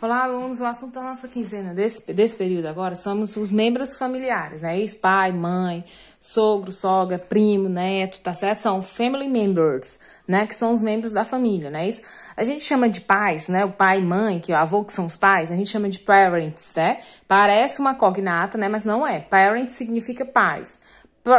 Olá, alunos. O assunto da nossa quinzena desse, desse período agora Somos os membros familiares, né? Ex-pai, mãe, sogro, sogra, primo, neto, tá certo? São family members, né? Que são os membros da família, né? Isso a gente chama de pais, né? O pai e mãe, que o avô que são os pais, a gente chama de parents, né? Parece uma cognata, né? Mas não é. Parents significa pais.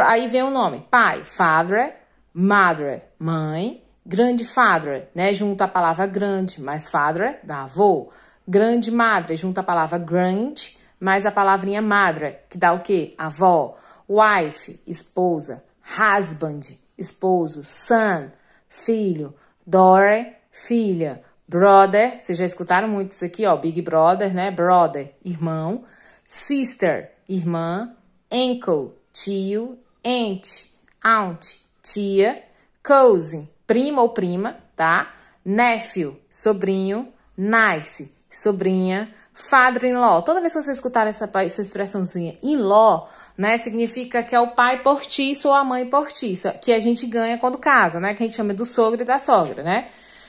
Aí vem o nome: pai, father, mother, mãe, grande father, né? Junto a palavra grande mais father, da avô. Grande madre, junta a palavra grand, mais a palavrinha madre, que dá o quê? Avó. Wife, esposa. Husband, esposo. Son, filho. Daughter, filha. Brother, vocês já escutaram muito isso aqui, ó. Big brother, né? Brother, irmão. Sister, irmã. Uncle, tio. Aunt, aunt, tia. Cousin, prima ou prima, tá? Nephew, sobrinho. Nice, sobrinha, father-in-law. Toda vez que vocês escutarem essa, essa expressãozinha in-law, né, significa que é o pai portiço ou a mãe portiça, que a gente ganha quando casa, né, que a gente chama do sogro e da sogra, né?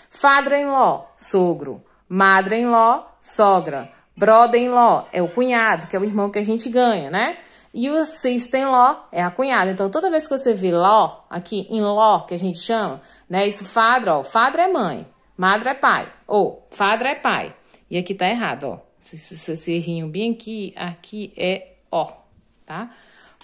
Father-in-law, sogro. Madre-in-law, sogra. Brother-in-law é o cunhado, que é o irmão que a gente ganha, né? E o sister-in-law é a cunhada. Então, toda vez que você vê law, aqui, in-law, que a gente chama, né? Isso, fadro, ó. Fadro é mãe, madre é pai. Ou, fadro é pai. E aqui tá errado, ó. Esse, esse bem aqui, aqui é ó, tá?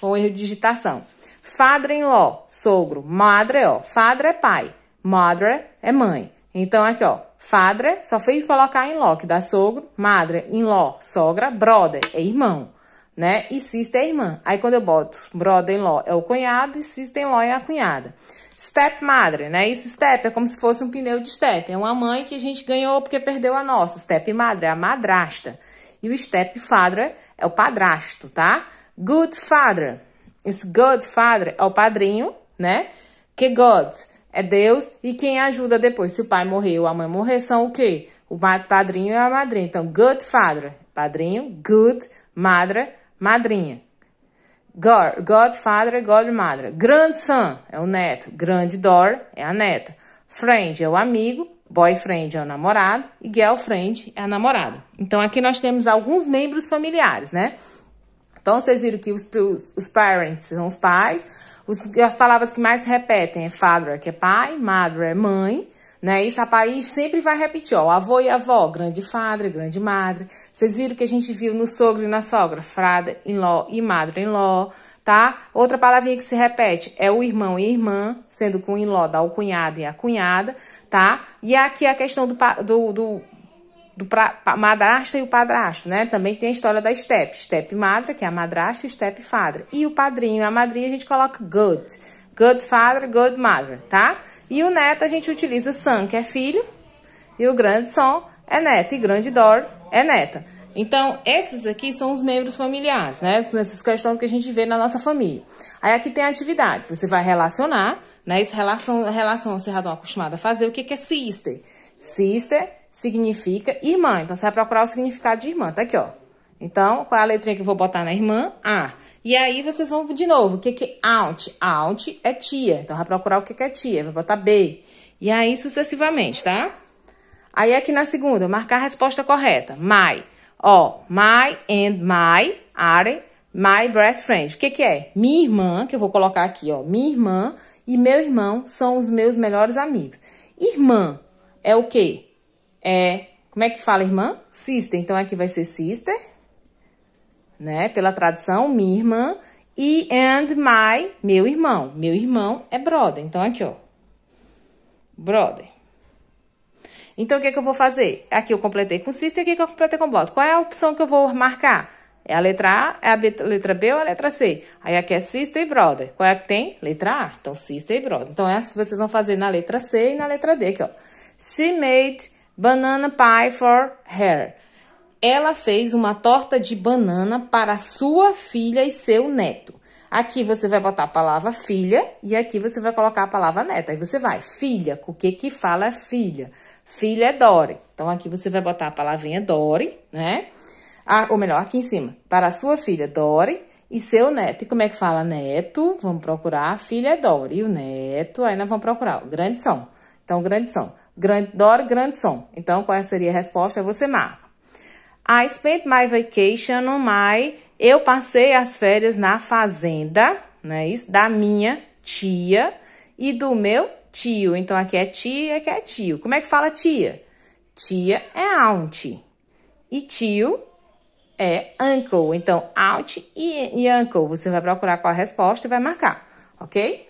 Ou erro de digitação. Fadre em ló, sogro. Madre, é ó. Fadre é pai. Madre é mãe. Então, aqui, ó. Fadre, só fez colocar em ló, que dá sogro. Madre, em ló, sogra. Brother é irmão, né? E sister é irmã. Aí, quando eu boto brother em ló é o cunhado e sister em ló é a cunhada step madre, né? Esse step é como se fosse um pneu de step. É uma mãe que a gente ganhou porque perdeu a nossa. Step madre é a madrasta. E o step father é o padrasto, tá? Good father. Esse good father é o padrinho, né? Que God é Deus e quem ajuda depois. Se o pai morrer ou a mãe morrer, são o quê? O padrinho e a madrinha. Então, good father, padrinho, good, madre, madrinha. God, Godfather, Godmother. Grandson é o neto. grande Dor é a neta. Friend é o amigo. Boyfriend é o namorado. E girlfriend é a namorada. Então, aqui nós temos alguns membros familiares, né? Então, vocês viram que os, os, os parents são os pais. Os, as palavras que mais se repetem é father, que é pai. Mother é mãe. Né? Isso a país sempre vai repetir, ó, avô e avó, grande padre grande madre. Vocês viram que a gente viu no sogro e na sogra, frada em ló e madre em ló, tá? Outra palavrinha que se repete é o irmão e irmã, sendo que o in-law dá o cunhado e a cunhada, tá? E aqui a questão do, do, do do pra, pra, madrasta e o padrasto, né? Também tem a história da step, step madra, que é a madrasta, e step padre E o padrinho, a madrinha, a gente coloca good, good father, good mother, tá? E o neto a gente utiliza son, que é filho, e o grande son é neto, e grande dor é neta. Então, esses aqui são os membros familiares, né? Nessas questões que a gente vê na nossa família. Aí aqui tem a atividade, você vai relacionar, né? Isso relação, relação vocês já está acostumados a fazer. O que, que é sister? Sister significa irmã. Então, você vai procurar o significado de irmã. Tá aqui, ó. Então, qual é a letrinha que eu vou botar na irmã? A. Ah, e aí vocês vão de novo, o que que out? Out é tia, então vai procurar o que que é tia, vai botar B. E aí sucessivamente, tá? Aí aqui na segunda, marcar a resposta correta. My, ó, my and my are my best friend. O que que é? Minha irmã, que eu vou colocar aqui, ó, minha irmã e meu irmão são os meus melhores amigos. Irmã é o quê? É, como é que fala irmã? Sister, então aqui vai ser sister né? Pela tradução, minha irmã. E and my, meu irmão. Meu irmão é brother. Então, aqui, ó. Brother. Então, o que, é que eu vou fazer? Aqui eu completei com sister e aqui é que eu completei com bot. Qual é a opção que eu vou marcar? É a letra A, é a letra B ou a letra C? Aí aqui é sister e brother. Qual é a que tem? Letra A. Então, sister e brother. Então, é essa que vocês vão fazer na letra C e na letra D aqui, ó. She made banana pie for her ela fez uma torta de banana para sua filha e seu neto. Aqui você vai botar a palavra filha e aqui você vai colocar a palavra neta. Aí você vai, filha, o que que fala é filha? Filha é Dore. Então, aqui você vai botar a palavrinha Dore, né? Ah, ou melhor, aqui em cima, para sua filha Dore e seu neto. E como é que fala neto? Vamos procurar, filha é Dore. E o neto, aí nós vamos procurar, grande som. Então, grande som. Grande, Dore, grande som. Então, qual seria a resposta? É você marca. I spent my vacation on my. Eu passei as férias na fazenda, né? Isso, da minha tia e do meu tio. Então aqui é tia, aqui é tio. Como é que fala tia? Tia é aunt. E tio é uncle. Então, aunt e, e uncle. Você vai procurar qual a resposta e vai marcar, ok?